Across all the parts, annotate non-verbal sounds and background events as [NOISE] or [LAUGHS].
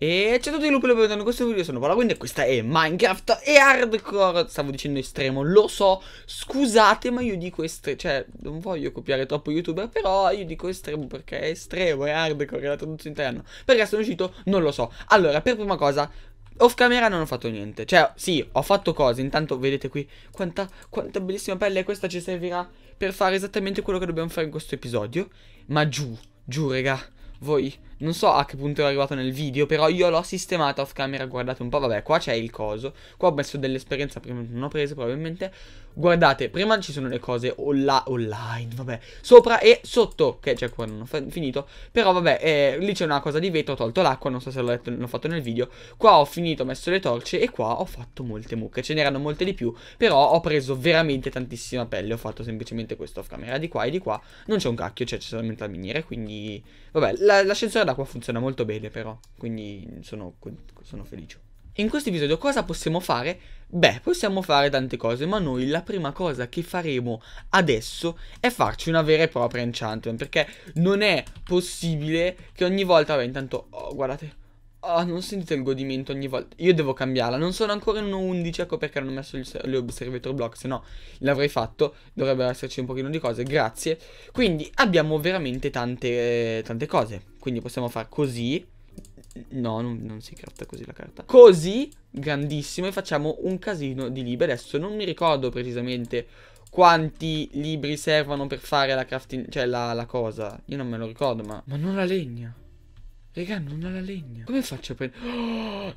E ciao a tutti, Lupo e benvenuti in questo video, sono Paraguin e questa è Minecraft e Hardcore Stavo dicendo estremo, lo so, scusate ma io dico estremo, cioè non voglio copiare troppo youtuber Però io dico estremo perché è estremo, è hardcore, è la traduzione interna Perché sono uscito, non lo so Allora, per prima cosa, off camera non ho fatto niente Cioè, sì, ho fatto cose, intanto vedete qui quanta, quanta bellissima pelle Questa ci servirà per fare esattamente quello che dobbiamo fare in questo episodio Ma giù, giù raga voi non so a che punto è arrivato nel video, però io l'ho sistemato off camera, guardate un po', vabbè, qua c'è il coso, qua ho messo dell'esperienza prima non ho preso probabilmente, Guardate, prima ci sono le cose olla online, vabbè, sopra e sotto, che cioè qua non ho finito, però vabbè, eh, lì c'è una cosa di vetro, ho tolto l'acqua, non so se l'ho, fatto nel video, qua ho finito, ho messo le torce e qua ho fatto molte mucche, ce n'erano molte di più, però ho preso veramente tantissima pelle, ho fatto semplicemente questo off camera, di qua e di qua, non c'è un cacchio, cioè c'è solamente la miniera, quindi vabbè, l'ascensore d'acqua funziona molto bene però, quindi sono, sono felice. In questo episodio cosa possiamo fare? Beh, possiamo fare tante cose, ma noi la prima cosa che faremo adesso è farci una vera e propria enchantment, perché non è possibile che ogni volta... Vabbè, intanto, oh, guardate, oh, non sentite il godimento ogni volta. Io devo cambiarla, non sono ancora in 1.11, ecco perché non ho messo le observator block, se no l'avrei fatto, dovrebbero esserci un pochino di cose, grazie. Quindi abbiamo veramente tante, eh, tante cose, quindi possiamo far così... No, non, non, si gratta così la carta. Così, grandissimo, e facciamo un casino di libri. Adesso non mi ricordo precisamente quanti libri servono per fare la crafting... Cioè, la, la cosa. Io non me lo ricordo, ma... Ma non la legna. Regà, non ho la legna. Come faccio a prendere...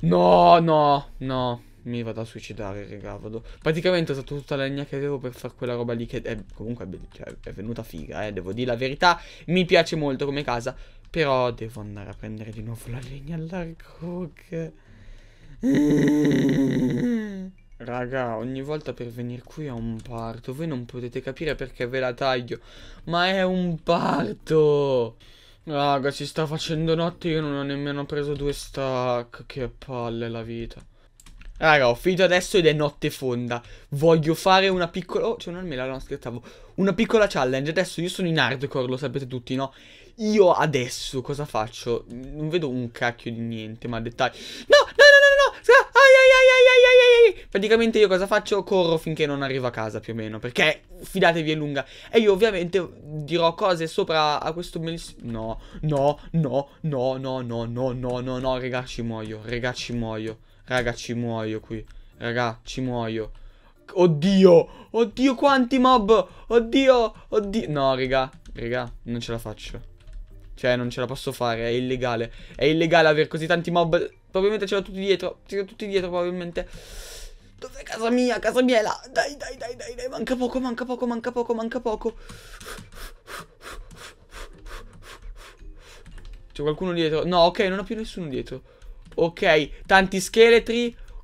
[GASPS] no, no, no. Mi vado a suicidare, regà, vado. Praticamente ho usato tutta la legna che avevo per fare quella roba lì che è, comunque è, cioè, è venuta figa, eh, devo dire la verità. Mi piace molto come casa. Però devo andare a prendere di nuovo la legna all'arcook. Raga, ogni volta per venire qui è un parto. Voi non potete capire perché ve la taglio. Ma è un parto! Raga, si sta facendo notte. Io non ho nemmeno preso due stack. Che palle la vita. Raga, ho finito adesso ed è notte fonda. Voglio fare una piccola... Oh, c'è cioè una mela, non scherzavo. Una piccola challenge. Adesso io sono in hardcore, lo sapete tutti, no? io adesso cosa faccio? Non vedo un cacchio di niente, ma dettagli... No, no, no, no, no! Ai, ai, ai, ai, ai, ai, ai. Praticamente io cosa faccio? Corro finché non arrivo a casa più o meno, perché fidatevi è lunga. E io ovviamente dirò cose sopra a questo bellissimo... No, no, no, no, no, no, no, no, no, no, regà ci muoio, regà ci muoio, raga ci muoio qui, raga ci muoio. Oddio, oddio quanti mob, oddio, oddio, no raga, raga, non ce la faccio. Cioè, non ce la posso fare, è illegale. È illegale avere così tanti mob. Probabilmente ce l'ho tutti dietro. Ce l'ho tutti dietro, probabilmente. Dov'è casa mia? Casa mia è là. Dai, dai, dai, dai, dai. Manca poco, manca poco, manca poco, manca poco. C'è qualcuno dietro. No, ok, non ho più nessuno dietro. Ok, tanti scheletri.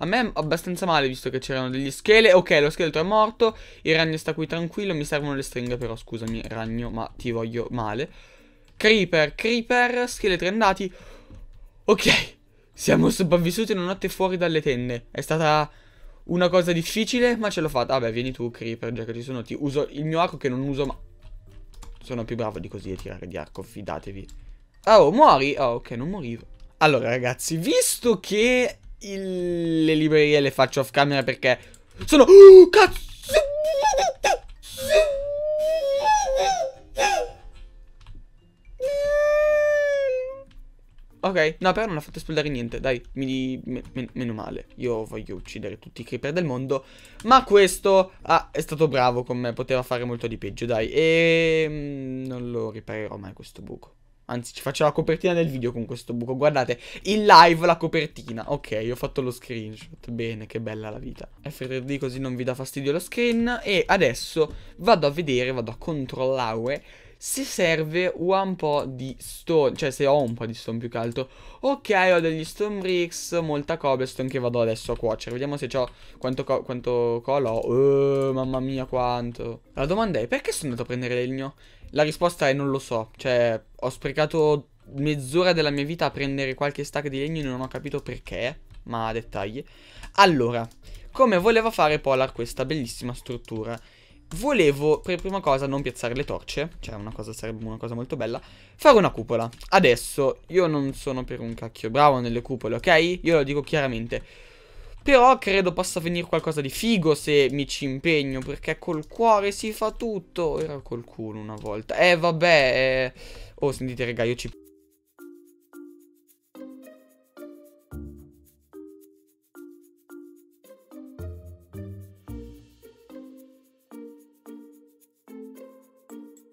A me è abbastanza male visto che c'erano degli schele Ok, lo scheletro è morto. Il ragno sta qui tranquillo. Mi servono le stringhe però, scusami, ragno, ma ti voglio male. Creeper, creeper, scheletri andati. Ok, siamo sopravvissuti in una notte fuori dalle tende. È stata una cosa difficile, ma ce l'ho fatta. Vabbè, vieni tu, creeper, già che ci sono. Ti uso il mio arco che non uso, ma... Sono più bravo di così a tirare di arco, fidatevi. Oh, muori? Oh, ok, non morivo. Allora, ragazzi, visto che il... le librerie le faccio off camera perché sono... Uh, cazzo! Ok, no, però non ha fatto esplodere niente, dai, mi, me, me, meno male. Io voglio uccidere tutti i creeper del mondo, ma questo ah, è stato bravo con me, poteva fare molto di peggio, dai. E ehm, non lo riparerò mai questo buco. Anzi, ci faccio la copertina del video con questo buco. Guardate, in live la copertina. Ok, ho fatto lo screenshot. Bene, che bella la vita. FRD così non vi dà fastidio lo screen. E adesso vado a vedere, vado a controllare se serve un po' di stone, cioè se ho un po' di stone più che altro. Ok, ho degli stone bricks, molta cobblestone che vado adesso a cuocere. Vediamo se ho quanto, co quanto cola ho. Eh, mamma mia quanto. La domanda è perché sono andato a prendere legno? La risposta è non lo so, cioè ho sprecato mezz'ora della mia vita a prendere qualche stack di legno e non ho capito perché, ma dettagli. Allora, come voleva fare Polar questa bellissima struttura? Volevo per prima cosa non piazzare le torce, cioè una cosa sarebbe una cosa molto bella, fare una cupola. Adesso io non sono per un cacchio bravo nelle cupole, ok? Io lo dico chiaramente. Però credo possa venire qualcosa di figo se mi ci impegno, perché col cuore si fa tutto. Era qualcuno una volta. Eh, vabbè. Eh... Oh, sentite, raga, io ci...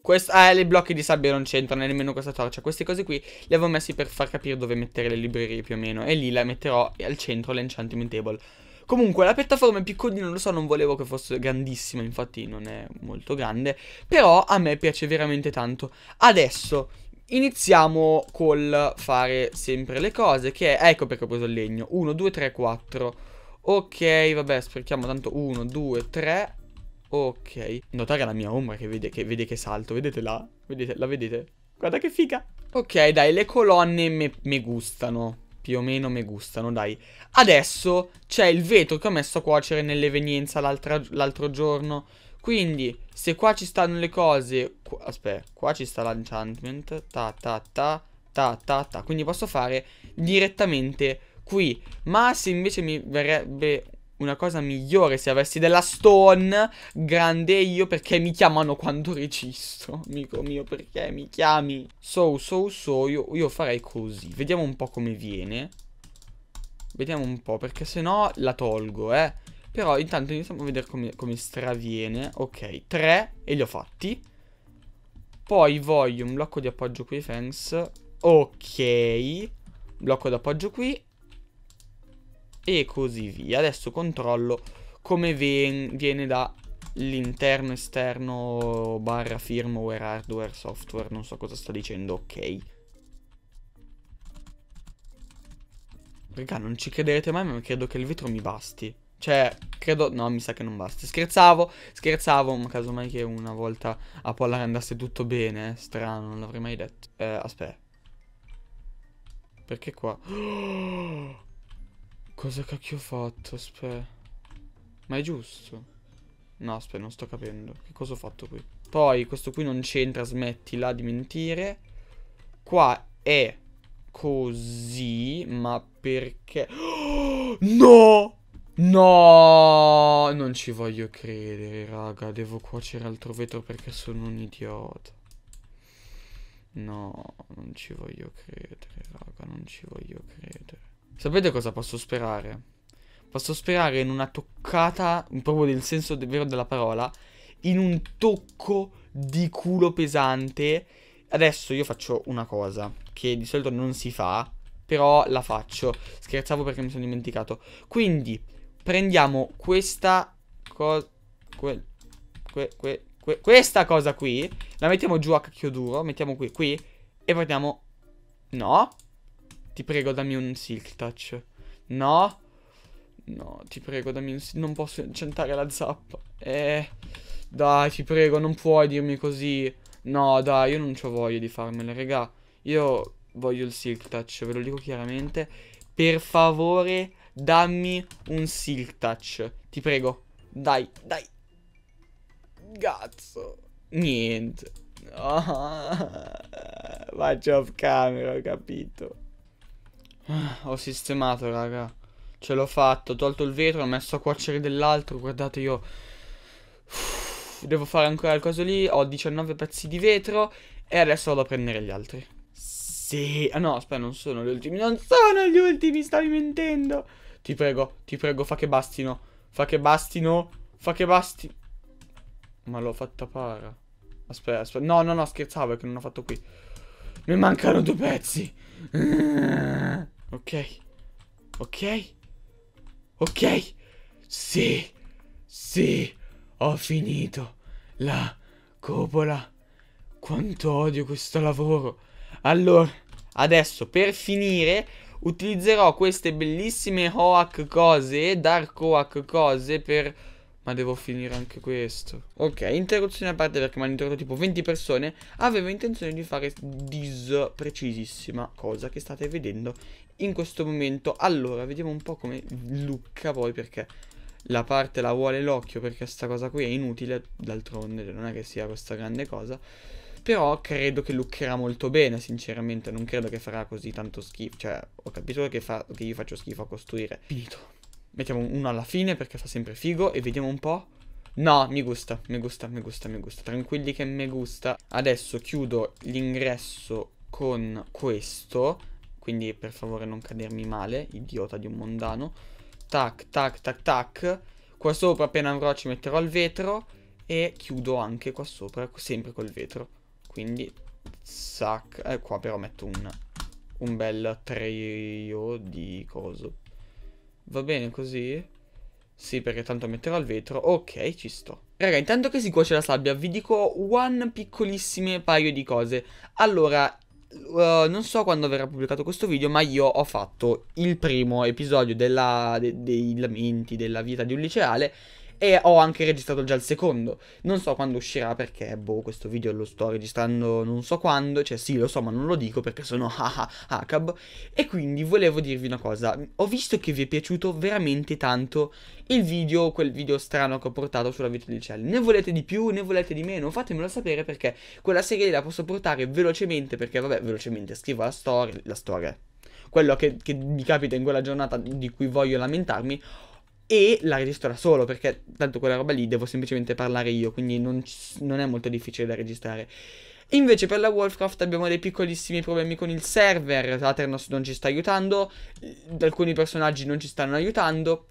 Questo, ah, le blocchi di sabbia non c'entrano nemmeno questa torcia. Queste cose qui le avevo messi per far capire dove mettere le librerie più o meno. E lì la metterò al centro l'enchantment table. Comunque, la piattaforma è piccolina, lo so, non volevo che fosse grandissima, infatti non è molto grande. Però a me piace veramente tanto. Adesso iniziamo col fare sempre le cose, che è... Ecco perché ho preso il legno. 1, 2, 3, 4... Ok, vabbè, sprechiamo tanto 1, 2, 3 Ok. Notare la mia ombra che vede che, vede che salto. Vedete là? Vedete? La vedete? Guarda che figa. Ok, dai, le colonne mi gustano. Più o meno mi gustano, dai. Adesso c'è il vetro che ho messo a cuocere nell'evenienza l'altro giorno. Quindi, se qua ci stanno le cose... Qua, aspetta, qua ci sta l'enchantment. Ta, ta, ta, ta, ta, ta. Quindi posso fare direttamente qui. Ma se invece mi verrebbe una cosa migliore se avessi della Stone. Grande io perché mi chiamano quando registro. Amico mio, perché mi chiami? So, so, so, io, io farei così. Vediamo un po' come viene. Vediamo un po', perché se no la tolgo, eh. Però intanto iniziamo a vedere come, come straviene. Ok, tre e li ho fatti. Poi voglio un blocco di appoggio qui, thanks. Ok. Blocco d'appoggio qui e così via. Adesso controllo come viene dall'interno, esterno, barra firmware, hardware, software, non so cosa sta dicendo, ok. Raga, non ci crederete mai, ma credo che il vetro mi basti. Cioè, credo... No, mi sa che non basta. Scherzavo, scherzavo, ma casomai che una volta a Polar andasse tutto bene, eh? strano, non l'avrei mai detto. Eh, aspetta. Perché qua? [GASPS] Oh! Cosa cacchio ho fatto? Aspetta. Ma è giusto? No, aspetta, non sto capendo. Che cosa ho fatto qui? Poi, questo qui non c'entra, smetti là di mentire. Qua è così, ma perché... [GASPS] no! No! Non ci voglio credere, raga. Devo cuocere altro vetro perché sono un idiota. No, non ci voglio credere, raga. Non ci voglio credere. Sapete cosa posso sperare? Posso sperare in una toccata, proprio nel senso vero della parola, in un tocco di culo pesante. Adesso io faccio una cosa che di solito non si fa, però la faccio. Scherzavo perché mi sono dimenticato. Quindi prendiamo questa cosa... Que, que, que, que, questa cosa qui. La mettiamo giù a cacchio duro. Mettiamo qui, qui. E partiamo... No. Ti prego, dammi un silk touch. No? No, ti prego, dammi un silk... Non posso incentare la zappa. Eh... Dai, ti prego, non puoi dirmi così. No, dai, io non ho voglia di farmela, regà. Io voglio il silk touch, ve lo dico chiaramente. Per favore, dammi un silk touch. Ti prego. Dai, dai. Cazzo. Niente. Oh, [LAUGHS] faccio off camera, ho capito. Ho sistemato, raga. Ce l'ho fatto. Ho tolto il vetro, ho messo a cuocere dell'altro. Guardate, io... Devo fare ancora qualcosa lì. Ho 19 pezzi di vetro. E adesso vado a prendere gli altri. Sì. Ah no, aspetta, non sono gli ultimi. Non sono gli ultimi, stavi mentendo. Ti prego, ti prego, fa che bastino. Fa che bastino. Fa che bastino. Ma l'ho fatta para. Aspetta, aspetta. No, no, no, scherzavo, è che non ho fatto qui. Mi mancano due pezzi. Ok. Ok. Ok. Sì. Sì. Ho finito. La cupola. Quanto odio questo lavoro. Allora, adesso per finire utilizzerò queste bellissime Hoak cose, Dark Hoak cose per ma devo finire anche questo. Ok, interruzione a parte perché mi hanno interrotto tipo 20 persone. Avevo intenzione di fare dis precisissima cosa che state vedendo in questo momento. Allora, vediamo un po' come lucca voi perché la parte la vuole l'occhio perché sta cosa qui è inutile. D'altronde non è che sia questa grande cosa. Però credo che luccherà molto bene, sinceramente. Non credo che farà così tanto schifo. Cioè, ho capito che, fa che io faccio schifo a costruire. Finito. Mettiamo uno alla fine perché fa sempre figo e vediamo un po'. No, mi gusta, mi gusta, mi gusta, mi gusta. Tranquilli che mi gusta. Adesso chiudo l'ingresso con questo. Quindi per favore non cadermi male, idiota di un mondano. Tac, tac, tac, tac. Qua sopra appena avrò ci metterò il vetro e chiudo anche qua sopra, sempre col vetro. Quindi, sac. Eh, qua però metto un, un bel trio di coso. Va bene così? Sì, perché tanto metterò il vetro. Ok, ci sto. Raga, intanto che si cuoce la sabbia, vi dico one piccolissime paio di cose. Allora, Uh, non so quando verrà pubblicato questo video, ma io ho fatto il primo episodio della, de, dei lamenti della vita di un liceale e ho anche registrato già il secondo. Non so quando uscirà perché, boh, questo video lo sto registrando non so quando. Cioè, sì, lo so, ma non lo dico perché sono [LAUGHS] hacab. E quindi volevo dirvi una cosa. Ho visto che vi è piaciuto veramente tanto il video, quel video strano che ho portato sulla vita di Cell. Ne volete di più, ne volete di meno? Fatemelo sapere perché quella serie la posso portare velocemente perché, vabbè, velocemente scrivo la storia. La storia quello che, che, mi capita in quella giornata di cui voglio lamentarmi, e la registro da solo perché tanto quella roba lì devo semplicemente parlare io, quindi non, non è molto difficile da registrare. invece per la Warcraft abbiamo dei piccolissimi problemi con il server, Aternos non ci sta aiutando, alcuni personaggi non ci stanno aiutando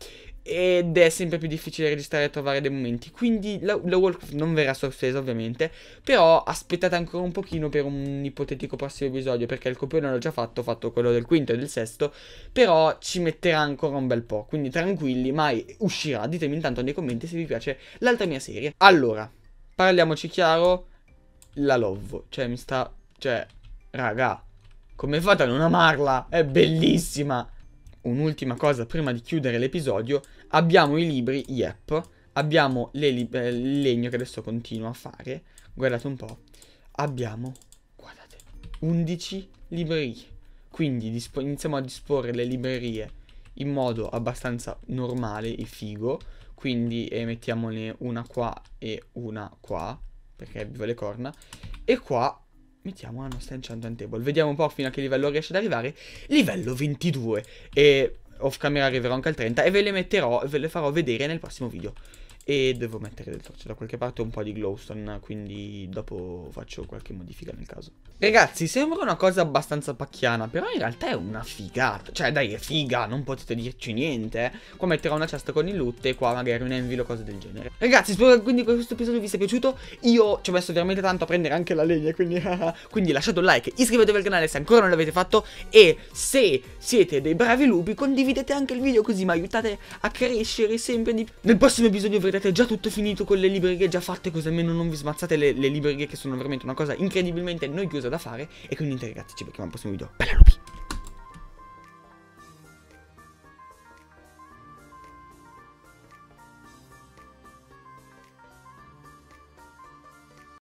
ed è sempre più difficile registrare e trovare dei momenti. Quindi la, la Warcraft non verrà sorpresa ovviamente, però aspettate ancora un pochino per un ipotetico prossimo episodio, perché il copione l'ho già fatto, ho fatto quello del quinto e del sesto, però ci metterà ancora un bel po', quindi tranquilli, mai uscirà. Ditemi intanto nei commenti se vi piace l'altra mia serie. Allora, parliamoci chiaro, la Love, cioè mi sta... cioè, raga, come fate a non amarla? È bellissima! un'ultima cosa prima di chiudere l'episodio, abbiamo i libri, yep, abbiamo li eh, il legno che adesso continuo a fare, guardate un po', abbiamo, guardate, 11 librerie, quindi iniziamo a disporre le librerie in modo abbastanza normale e figo, quindi eh, mettiamone una qua e una qua, perché vivo le corna, e qua Mettiamo la ah, nostra enchantment table. Vediamo un po' fino a che livello riesce ad arrivare. Livello 22. E off camera arriverò anche al 30 e ve le metterò, ve le farò vedere nel prossimo video. E devo mettere del torcio da qualche parte un po' di glowstone, quindi dopo faccio qualche modifica nel caso. Ragazzi, sembra una cosa abbastanza pacchiana, però in realtà è una figata. Cioè, dai, è figa, non potete dirci niente. Eh. Qua metterò una cesta con il loot e qua magari un envil o cose del genere. Ragazzi, spero che quindi questo episodio vi sia piaciuto. Io ci ho messo veramente tanto a prendere anche la legna, quindi... [LAUGHS] quindi lasciate un like, iscrivetevi al canale se ancora non l'avete fatto e se siete dei bravi lupi condividete anche il video così mi aiutate a crescere sempre di più. Nel prossimo episodio vedremo vedete già tutto finito con le librerie già fatte così almeno non vi smazzate le, le librerie che sono veramente una cosa incredibilmente noiosa da fare e quindi ragazzi ci becchiamo al prossimo video bella lupi